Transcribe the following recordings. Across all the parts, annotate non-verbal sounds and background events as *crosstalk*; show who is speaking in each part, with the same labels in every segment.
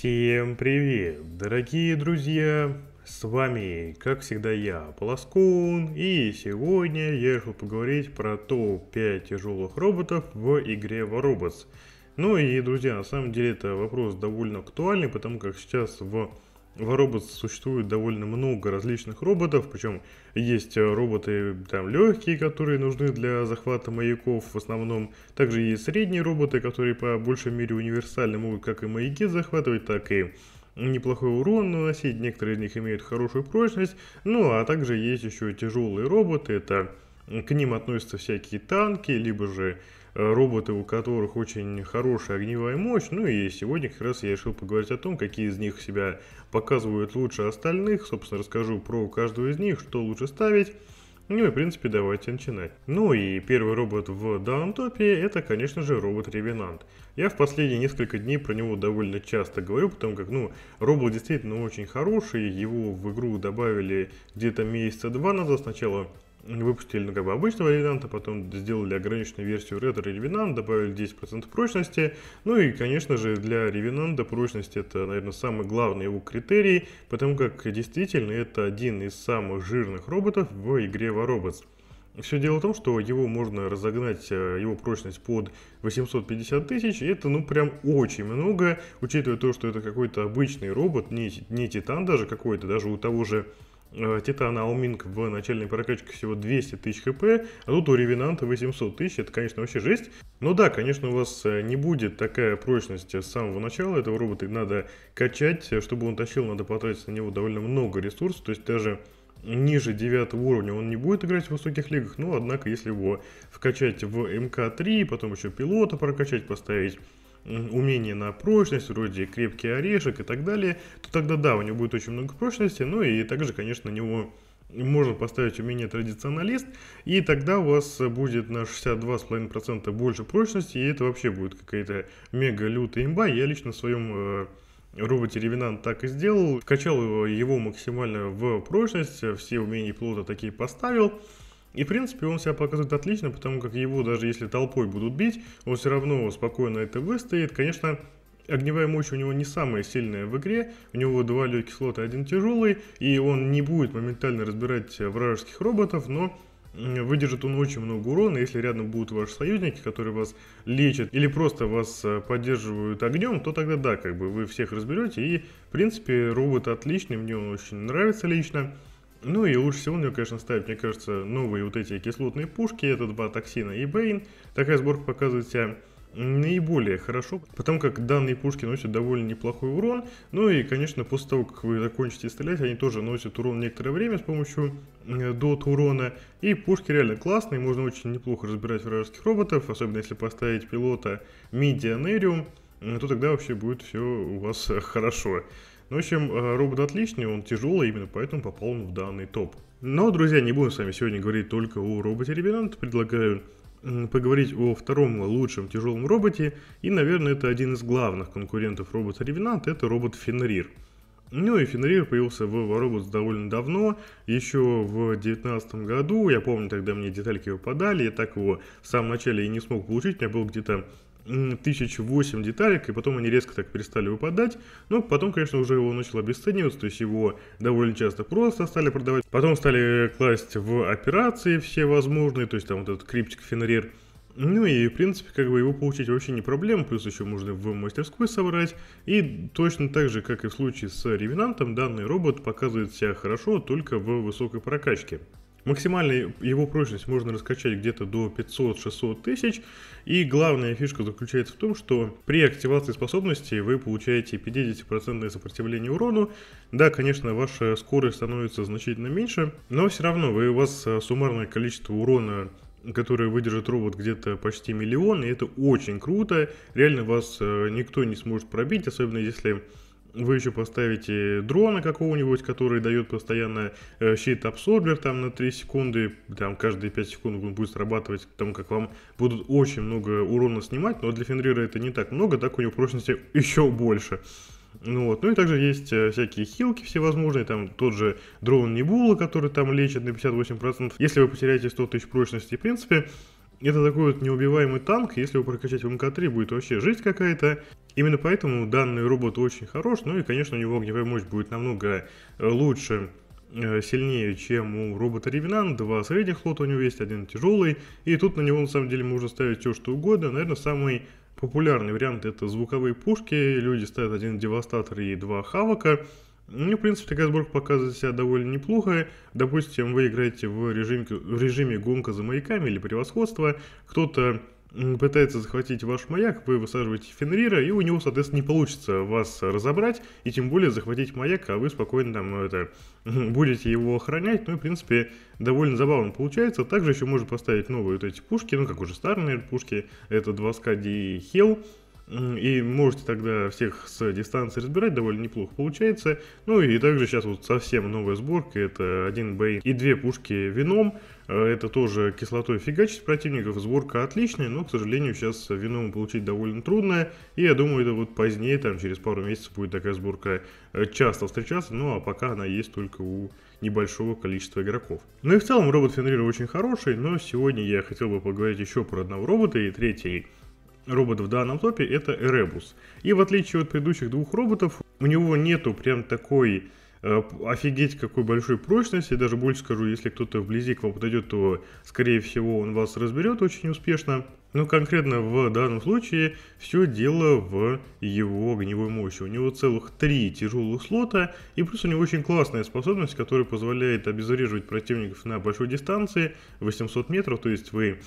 Speaker 1: Всем привет, дорогие друзья! С вами, как всегда, я, Полоскун, и сегодня я решил поговорить про топ-5 тяжелых роботов в игре War Robots. Ну и, друзья, на самом деле это вопрос довольно актуальный, потому как сейчас в в робот существует довольно много различных роботов, причем есть э, роботы там легкие, которые нужны для захвата маяков в основном. Также есть средние роботы, которые по большей мере универсальны, могут как и маяки захватывать, так и неплохой урон наносить. Некоторые из них имеют хорошую прочность. Ну а также есть еще тяжелые роботы, это к ним относятся всякие танки, либо же э, роботы, у которых очень хорошая огневая мощь. Ну и сегодня как раз я решил поговорить о том, какие из них себя показывают лучше остальных. Собственно, расскажу про каждую из них, что лучше ставить. Ну и, в принципе, давайте начинать. Ну и первый робот в данном топе, это, конечно же, робот-ревенант. Я в последние несколько дней про него довольно часто говорю, потому как, ну, робот действительно очень хороший, его в игру добавили где-то месяца два назад, сначала выпустили ну, как бы обычного ревенанта, потом сделали ограниченную версию ретро ревенант, добавили 10% прочности. Ну и, конечно же, для ревенанта прочность это, наверное, самый главный его критерий, потому как действительно это один из самых жирных роботов в игре Воробоц. Все дело в том, что его можно разогнать, э, его прочность под 850 тысяч, это ну прям очень много, учитывая то, что это какой-то обычный робот, не, не титан даже какой-то, даже у того же Титан э, Ауминг в начальной прокачке всего 200 тысяч хп, а тут у Ревенанта 800 тысяч, это, конечно, вообще жесть. Но да, конечно, у вас э, не будет такая прочность с самого начала, этого робота надо качать, чтобы он тащил, надо потратить на него довольно много ресурсов, то есть даже ниже 9 уровня он не будет играть в высоких лигах, но, однако, если его вкачать в МК-3, потом еще пилота прокачать, поставить умение на прочность, вроде крепкий орешек и так далее, то тогда да, у него будет очень много прочности, ну и также, конечно, на него можно поставить умение традиционалист, и тогда у вас будет на 62,5% больше прочности, и это вообще будет какая-то мега лютая имба. Я лично в своем э, роботе Ревенант так и сделал, качал его максимально в прочность, все умения плота такие поставил, и, в принципе, он себя показывает отлично, потому как его, даже если толпой будут бить, он все равно спокойно это выстоит. Конечно, огневая мощь у него не самая сильная в игре, у него два легких слота, один тяжелый, и он не будет моментально разбирать вражеских роботов, но выдержит он очень много урона, если рядом будут ваши союзники, которые вас лечат или просто вас э, поддерживают огнем, то тогда да, как бы вы всех разберете, и в принципе робот отличный, мне он очень нравится лично. Ну и лучше всего мне, конечно, ставить, мне кажется, новые вот эти кислотные пушки, это два токсина и Бейн. Такая сборка показывает себя наиболее хорошо, потому как данные пушки носят довольно неплохой урон. Ну и, конечно, после того, как вы закончите стрелять, они тоже носят урон некоторое время с помощью э, дот урона. И пушки реально классные, можно очень неплохо разбирать вражеских роботов, особенно если поставить пилота Медианериум, э, то тогда вообще будет все у вас *laughs* хорошо. Ну, В общем, э, робот отличный, он тяжелый, именно поэтому попал он в данный топ. Но, друзья, не будем с вами сегодня говорить только о роботе Ребенант. Предлагаю поговорить о втором лучшем тяжелом роботе. И, наверное, это один из главных конкурентов робота Ревенант, это робот Фенрир. Ну и Фенрир появился в Robots довольно давно, еще в 2019 году, я помню, тогда мне детальки выпадали, я так его в самом начале и не смог получить, у меня был где-то 1008 деталек, и потом они резко так перестали выпадать. Но ну, потом, конечно, уже его начало обесцениваться, то есть его довольно часто просто стали продавать. Потом стали класть в операции все возможные, то есть там вот этот криптик Фенрир. Ну и, в принципе, как бы его получить вообще не проблема, плюс еще можно в мастерской собрать. И точно так же, как и в случае с Ревенантом, данный робот показывает себя хорошо только в высокой прокачке. Максимально его прочность можно раскачать где-то до 500-600 тысяч. И главная фишка заключается в том, что при активации способности вы получаете 50% сопротивление урону. Да, конечно, ваша скорость становится значительно меньше, но все равно вы, у вас а, суммарное количество урона который выдержит робот где-то почти миллион, и это очень круто. Реально вас а, никто не сможет пробить, особенно если вы еще поставите дрона какого-нибудь, который дает постоянно э, щит абсорбер там на 3 секунды, там каждые 5 секунд он будет срабатывать, там как вам будут очень много урона снимать, но для Фенрира это не так много, так у него прочности еще больше. Ну вот, ну и также есть э, всякие хилки всевозможные, там тот же дрон Небула, который там лечит на 58%. Если вы потеряете 100 тысяч прочности, в принципе, это такой вот неубиваемый танк, если его прокачать в МК-3, будет вообще жизнь какая-то. Именно поэтому данный робот очень хорош, ну и, конечно, у него огневая мощь будет намного э, лучше, э, сильнее, чем у робота Ревенант. Два средних флота у него есть, один тяжелый. И тут на него, на самом деле, можно ставить все, что угодно. Наверное, самый популярный вариант это звуковые пушки. Люди ставят один Девастатор и два Хавака. Ну, в принципе, такая сборка показывает себя довольно неплохо. Допустим, вы играете в режиме, в режиме гонка за маяками или превосходство. Кто-то пытается захватить ваш маяк, вы высаживаете Фенрира, и у него, соответственно, не получится вас разобрать, и тем более захватить маяк, а вы спокойно там ну, это, *laughs* будете его охранять. Ну и, в принципе, довольно забавно получается. Также еще можно поставить новые вот эти пушки, ну как уже старые пушки, это 2 скади D Hell, и можете тогда всех с дистанции разбирать довольно неплохо получается. Ну и также сейчас вот совсем новая сборка, это один бейн и две пушки вином, э, это тоже кислотой фигачить противников, сборка отличная, но, к сожалению, сейчас вином получить довольно трудно, и я думаю, это вот позднее, там через пару месяцев будет такая сборка э, часто встречаться, ну а пока она есть только у небольшого количества игроков. Ну и в целом робот Фенрир очень хороший, но сегодня я хотел бы поговорить еще про одного робота, и третий робот в данном топе это Эребус. И в отличие от предыдущих двух роботов, у него нету прям такой э, офигеть какой большой прочности, даже больше скажу, если кто-то вблизи к вам подойдет, то скорее всего он вас разберет очень успешно. Но конкретно в данном случае все дело в его огневой мощи. У него целых три тяжелых слота, и плюс у него очень классная способность, которая позволяет обезвреживать противников на большой дистанции, 800 метров, то есть вы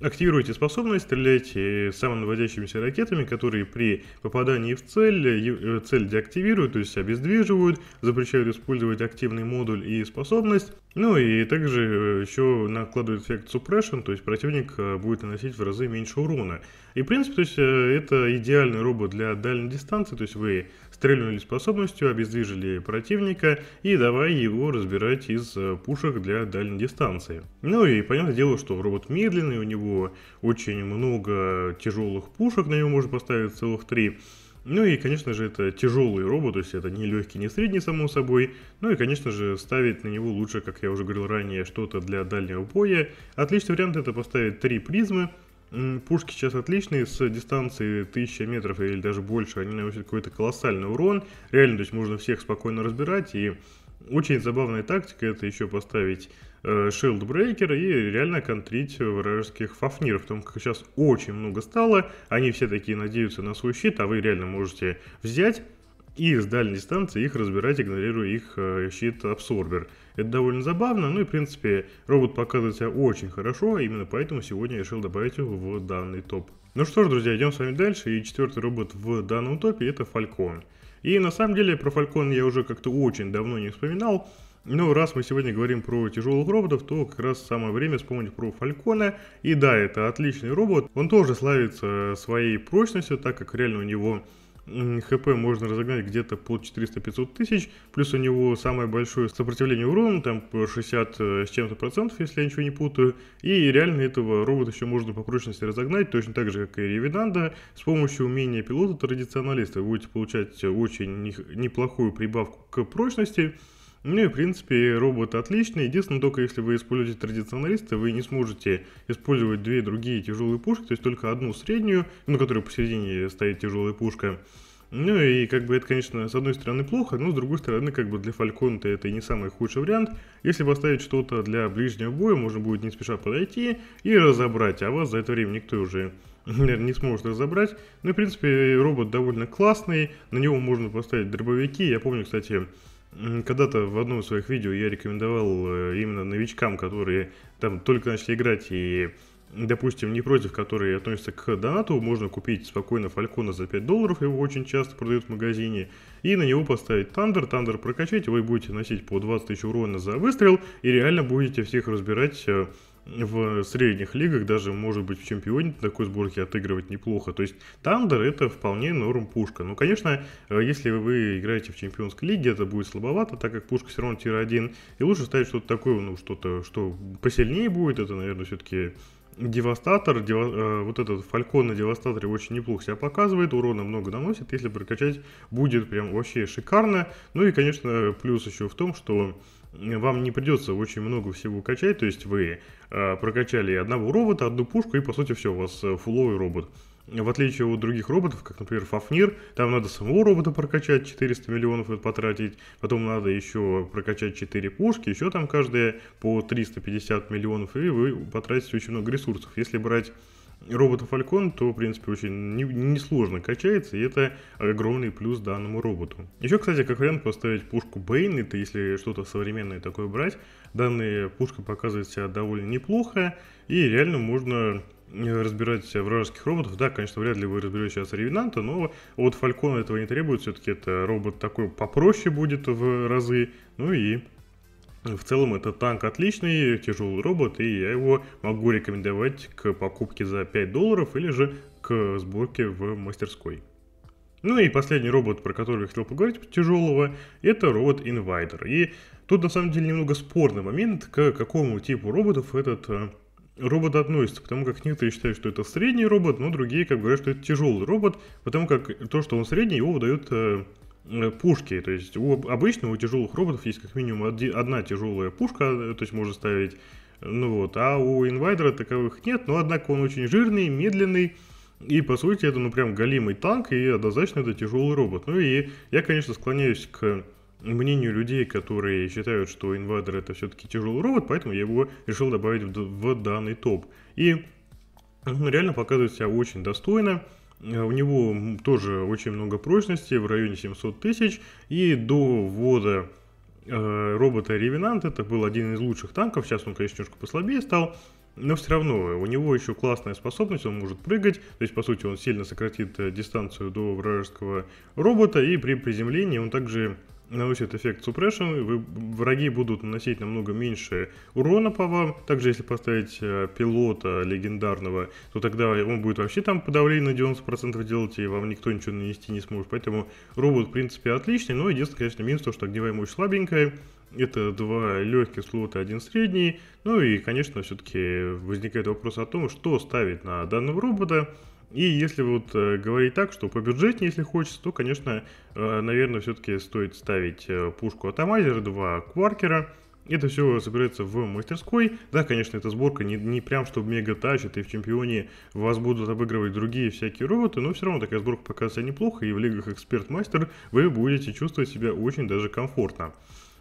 Speaker 1: активируйте способность, стреляйте самонаводящимися ракетами, которые при попадании в цель, э, цель деактивируют, то есть обездвиживают, запрещают использовать активный модуль и способность. Ну и также э, еще накладывает эффект suppression, то есть противник э, будет наносить в разы меньше урона. И в принципе, то есть э, это идеальный робот для дальней дистанции, то есть вы стрельнули способностью, обездвижили противника и давай его разбирать из пушек для дальней дистанции. Ну и понятное дело, что робот медленный, у него очень много тяжелых пушек, на него можно поставить целых три. Ну и, конечно же, это тяжелый робот, то есть это не легкий, не средний, само собой. Ну и, конечно же, ставить на него лучше, как я уже говорил ранее, что-то для дальнего боя. Отличный вариант это поставить три призмы. Пушки сейчас отличные, с дистанции 1000 метров или даже больше они наносят какой-то колоссальный урон. Реально, то есть можно всех спокойно разбирать и очень забавная тактика это еще поставить Э, шилдбрейкер и реально контрить вражеских фафниров, потому как сейчас очень много стало, они все такие надеются на свой щит, а вы реально можете взять и с дальней дистанции их разбирать, игнорируя их э, щит-абсорбер. Это довольно забавно, ну и в принципе робот показывает себя очень хорошо, а именно поэтому сегодня я решил добавить его в данный топ. Ну что ж, друзья, идем с вами дальше, и четвертый робот в данном топе это Фалькон. И на самом деле про Фалькон я уже как-то очень давно не вспоминал, ну, раз мы сегодня говорим про тяжелых роботов, то как раз самое время вспомнить про Фалькона. И да, это отличный робот. Он тоже славится своей прочностью, так как реально у него ХП можно разогнать где-то под 400-500 тысяч, плюс у него самое большое сопротивление урону, там 60 э, с чем-то процентов, если я ничего не путаю, и реально этого робота еще можно по прочности разогнать, точно так же, как и Ревенанда, с помощью умения пилота-традиционалиста вы будете получать очень неплохую прибавку к прочности, ну и в принципе робот отличный, единственное только если вы используете традиционалиста, вы не сможете использовать две другие тяжелые пушки, то есть только одну среднюю, на которой посередине стоит тяжелая пушка. Ну и как бы это, конечно, с одной стороны плохо, но с другой стороны, как бы для фалькона это не самый худший вариант. Если поставить что-то для ближнего боя, можно будет не спеша подойти и разобрать, а вас за это время никто уже *laughs* наверное, не сможет разобрать. Ну и, в принципе, робот довольно классный, на него можно поставить дробовики. Я помню, кстати, когда-то в одном из своих видео я рекомендовал э, именно новичкам, которые там только начали играть и, допустим, не против, которые относятся к донату, можно купить спокойно Фалькона за 5 долларов, его очень часто продают в магазине, и на него поставить Тандер, Тандер прокачать, и вы будете носить по 20 тысяч урона за выстрел, и реально будете всех разбирать э, в средних лигах, даже, может быть, в чемпионе такой сборке отыгрывать неплохо. То есть Тандер это вполне норм пушка. Ну, конечно, э, если вы играете в чемпионской лиге, это будет слабовато, так как пушка все равно тир-1. И лучше ставить что-то такое, ну, что-то, что посильнее будет. Это, наверное, все-таки Девастатор, дева, э, вот этот Фалькон на Девастаторе очень неплохо себя показывает, урона много наносит, если прокачать будет прям вообще шикарно. Ну и, конечно, плюс еще в том, что вам не придется очень много всего качать, то есть вы э, прокачали одного робота, одну пушку и по сути все, у вас э, фуловый робот. В отличие от других роботов, как, например, Фафнир, там надо самого робота прокачать, 400 миллионов потратить, потом надо еще прокачать 4 пушки, еще там каждая по 350 миллионов, и вы потратите очень много ресурсов. Если брать робота Falcon, то, в принципе, очень несложно не качается, и это огромный плюс данному роботу. Еще, кстати, как вариант поставить пушку Бейн, это если что-то современное такое брать, данная пушка показывает себя довольно неплохо, и реально можно э, разбирать вражеских роботов. Да, конечно, вряд ли вы разберете сейчас Ревенанта, но вот Фалькона этого не требует. Все-таки это робот такой попроще будет в разы. Ну и в целом это танк отличный, тяжелый робот, и я его могу рекомендовать к покупке за 5 долларов или же к сборке в мастерской. Ну и последний робот, про который я хотел поговорить, тяжелого, это робот Invader. И тут на самом деле немного спорный момент, к какому типу роботов этот э, робот относится, потому как некоторые считают, что это средний робот, но другие как бы говорят, что это тяжелый робот, потому как то, что он средний, его выдают э, Э, пушки. То есть у, обычно у тяжелых роботов есть как минимум оди, одна тяжелая пушка, э, то есть можно ставить. Ну вот, а у инвайдера таковых нет, но однако он очень жирный, медленный. И по сути это ну прям голимый танк, и однозначно это тяжелый робот. Ну и я, конечно, склоняюсь к мнению людей, которые считают, что инвайдер это все-таки тяжелый робот, поэтому я его решил добавить в, в данный топ. И он ну, реально показывает себя очень достойно. Э, у него тоже очень много прочности, в районе 700 тысяч. И до ввода э, робота Ревенант, это был один из лучших танков. Сейчас он, конечно, немножко послабее стал. Но все равно, у него еще классная способность, он может прыгать, то есть, по сути, он сильно сократит э, дистанцию до вражеского робота, и при приземлении он также наносит эффект suppression, вы, враги будут наносить намного меньше урона по вам. Также если поставить э, пилота легендарного, то тогда он будет вообще там подавление на 90% делать, и вам никто ничего нанести не сможет. Поэтому робот в принципе отличный, но единственное, конечно, минус то, что огневая мощь слабенькая. Это два легких слота, один средний. Ну и, конечно, все-таки возникает вопрос о том, что ставить на данного робота. И если вот э, говорить так, что по если хочется, то, конечно, э, наверное, все-таки стоит ставить э, пушку атомайзера, два кваркера. Это все собирается в мастерской. Да, конечно, эта сборка не, не прям, чтобы мега тащит, и в чемпионе вас будут обыгрывать другие всякие роботы, но все равно такая сборка пока себя неплохо, и в лигах эксперт-мастер вы будете чувствовать себя очень даже комфортно.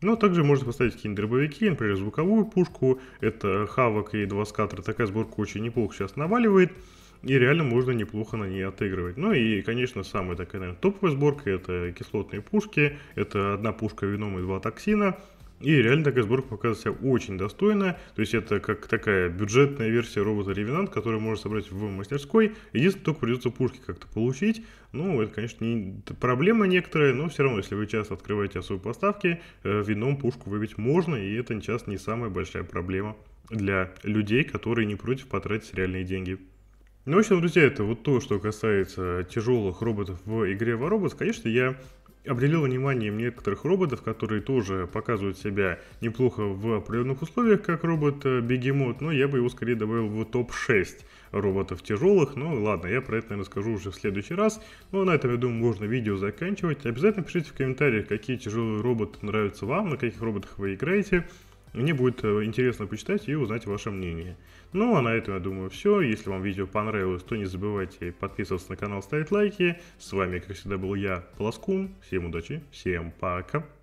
Speaker 1: Но также можно поставить какие-нибудь дробовики, например, звуковую пушку, это хавок и два скатера, такая сборка очень неплохо сейчас наваливает. И реально можно неплохо на ней отыгрывать. Ну и, конечно, самая такая, наверное, топовая сборка это кислотные пушки. Это одна пушка вином и два токсина. И реально такая сборка показывает себя очень достойная. То есть это как такая бюджетная версия робота Ревенант, который можно собрать в мастерской. Единственное, только придется пушки как-то получить. Ну, это, конечно, не проблема некоторая, но все равно, если вы часто открываете особые поставки, э, вином пушку выбить можно, и это сейчас не самая большая проблема для людей, которые не против потратить реальные деньги. Ну, в общем, друзья, это вот то, что касается тяжелых роботов в игре Воробот. Конечно, я обрелил вниманием некоторых роботов, которые тоже показывают себя неплохо в определенных условиях, как робот-бегемот, э, но я бы его скорее добавил в топ-6 роботов тяжелых. Ну ладно, я про это, наверное, скажу уже в следующий раз. Но ну, а на этом, я думаю, можно видео заканчивать. Обязательно пишите в комментариях, какие тяжелые роботы нравятся вам, на каких роботах вы играете. Мне будет э, интересно почитать и узнать ваше мнение. Ну а на этом, я думаю, все. Если вам видео понравилось, то не забывайте подписываться на канал, ставить лайки. С вами, как всегда, был я, Полоскун. Всем удачи, всем пока.